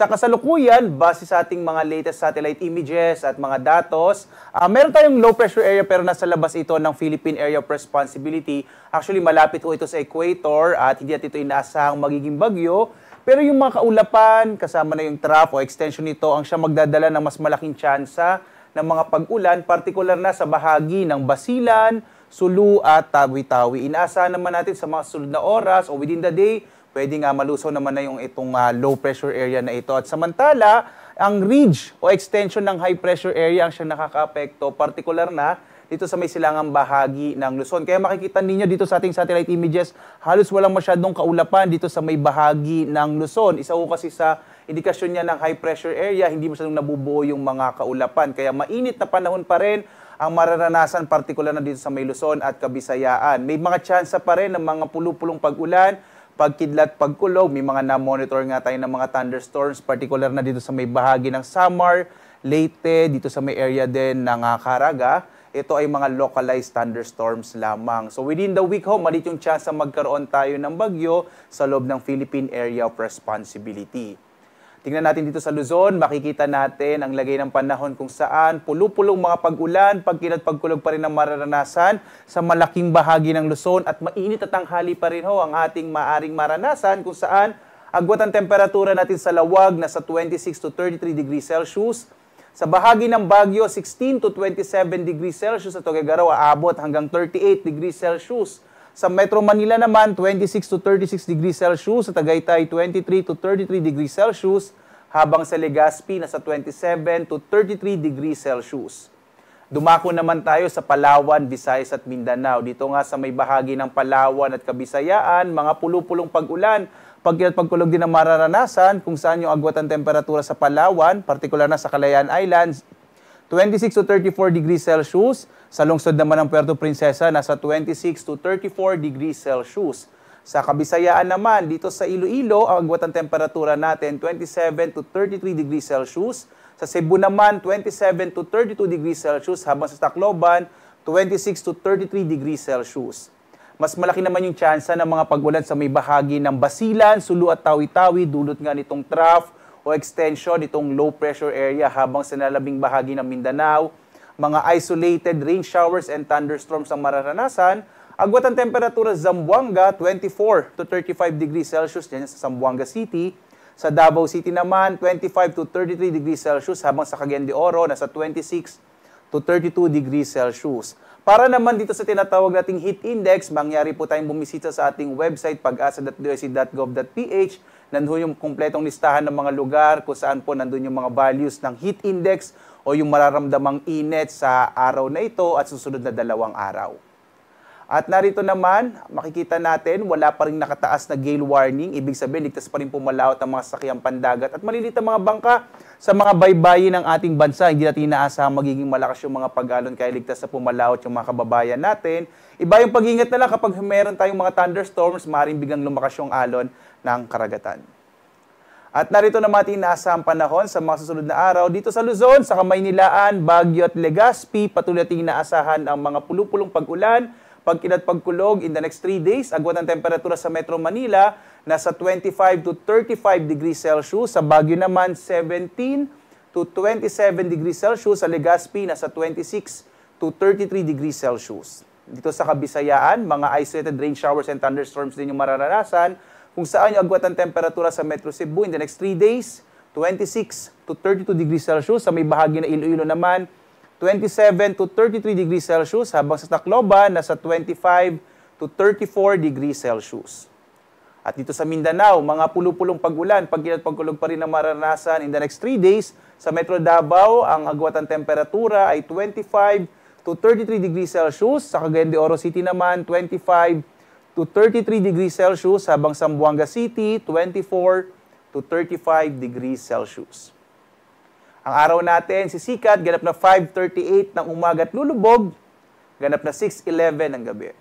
Sa kasalukuyan, base sa ating mga latest satellite images at mga datos, uh, meron tayong low pressure area pero nasa labas ito ng Philippine Area of Responsibility. Actually, malapit ho ito sa equator at hindi natin ito inaasahang magiging bagyo. Pero yung mga kaulapan, kasama na yung trough o extension nito, ang siya magdadala ng mas malaking tsansa ng mga pag-ulan, partikular na sa bahagi ng Basilan, Sulu at Tawi-Tawi. Inaasahan naman natin sa mga sunod na oras o within the day, pwede nga maluso naman na yung itong uh, low pressure area na ito. At samantala, ang ridge o extension ng high pressure area ang siyang nakakaapekto, particular na dito sa may silangang bahagi ng Luzon. Kaya makikita ninyo dito sa ating satellite images, halos walang masyadong kaulapan dito sa may bahagi ng Luzon. Isa ho kasi sa indikasyon niya ng high pressure area, hindi masyadong nabubuo yung mga kaulapan. Kaya mainit na panahon pa rin ang mararanasan partikular na dito sa may Luzon at Kabisayaan. May mga chance pa rin ng mga pulupulong pag-ulan pagkidlat, pagkulog. May mga na-monitor nga tayo ng mga thunderstorms, particular na dito sa may bahagi ng Samar, Leyte, dito sa may area din ng uh, Caraga. Ito ay mga localized thunderstorms lamang. So within the week ho, malit yung chance na magkaroon tayo ng bagyo sa loob ng Philippine Area of Responsibility. Tingnan natin dito sa Luzon, makikita natin ang lagay ng panahon kung saan pulupulong mga pag-ulan, at pagkulog pa rin ang mararanasan sa malaking bahagi ng Luzon at mainit at tanghali pa rin ho ang ating maaring maranasan kung saan agwat ang temperatura natin sa lawag na sa 26 to 33 degrees Celsius. Sa bahagi ng Baguio, 16 to 27 degrees Celsius at Togegaraw aabot hanggang 38 degrees Celsius. Sa Metro Manila naman, 26 to 36 degrees Celsius. Sa Tagaytay, 23 to 33 degrees Celsius. Habang sa Legazpi, nasa 27 to 33 degrees Celsius. Dumako naman tayo sa Palawan, Visayas at Mindanao. Dito nga sa may bahagi ng Palawan at Kabisayaan, mga pulupulong pag-ulan, pagkilat pagkulog din ang mararanasan kung saan yung agwat ang temperatura sa Palawan, partikular na sa Kalayaan Islands, 26 to 34 degrees Celsius. Sa lungsod naman ng Puerto Princesa, nasa 26 to 34 degrees Celsius. Sa Kabisayaan naman, dito sa Iloilo, ang agwat temperatura natin 27 to 33 degrees Celsius. Sa Cebu naman, 27 to 32 degrees Celsius, habang sa Tacloban, 26 to 33 degrees Celsius. Mas malaki naman yung tsansa ng mga pagulan sa may bahagi ng Basilan, Sulu at Tawi-Tawi, dulot nga nitong trough o extension itong low pressure area habang sa nalabing bahagi ng Mindanao, mga isolated rain showers and thunderstorms ang mararanasan. Agwat ang temperatura sa Zamboanga, 24 to 35 degrees Celsius yan sa Zamboanga City. Sa Davao City naman, 25 to 33 degrees Celsius habang sa Cagayan de Oro, nasa 26 to 32 degrees Celsius. Para naman dito sa tinatawag nating heat index, mangyari po tayong bumisita sa ating website pag nandun yung kumpletong listahan ng mga lugar kung saan po nandun yung mga values ng heat index o yung mararamdamang init sa araw na ito at susunod na dalawang araw. At narito naman, makikita natin, wala pa rin nakataas na gale warning. Ibig sabihin, ligtas pa rin pumalaot ang mga sakyang pandagat at malilit ang mga bangka sa mga baybayin ng ating bansa. Hindi natin inaasahan magiging malakas yung mga pag-alon kaya ligtas sa pumalaot yung mga kababayan natin. Iba yung pag-ingat na lang kapag meron tayong mga thunderstorms, maaaring biglang lumakas yung alon ng karagatan. At narito na natin inaasam panahon sa mga susunod na araw dito sa Luzon, sa Kamaynilaan, Baguio at Legazpi. Patuloy nating inaasahan ang mga pulupulong pag-ulan Pagkilat pagkulog in the next 3 days, agwat ang temperatura sa Metro Manila nasa 25 to 35 degrees Celsius. Sa Baguio naman 17 to 27 degrees Celsius. Sa Legazpi nasa 26 to 33 degrees Celsius. Dito sa Kabisayaan, mga isolated rain showers and thunderstorms din yung mararanasan kung saan yung agwat ang temperatura sa Metro Cebu in the next 3 days, 26 to 32 degrees Celsius. Sa may bahagi na Iloilo naman, 27 to 33 degrees Celsius habang sa Tacloban nasa 25 to 34 degrees Celsius. At dito sa Mindanao, mga pulupulong pag-ulan, at pagkulog pa rin ang maranasan in the next 3 days. Sa Metro Davao, ang hagwatan temperatura ay 25 to 33 degrees Celsius. Sa Cagayan de Oro City naman, 25 to 33 degrees Celsius, habang sa Buanga City, 24 to 35 degrees Celsius. Ang araw natin, sisikat, ganap na 5.38 ng umaga at lulubog, ganap na 6.11 ng gabi.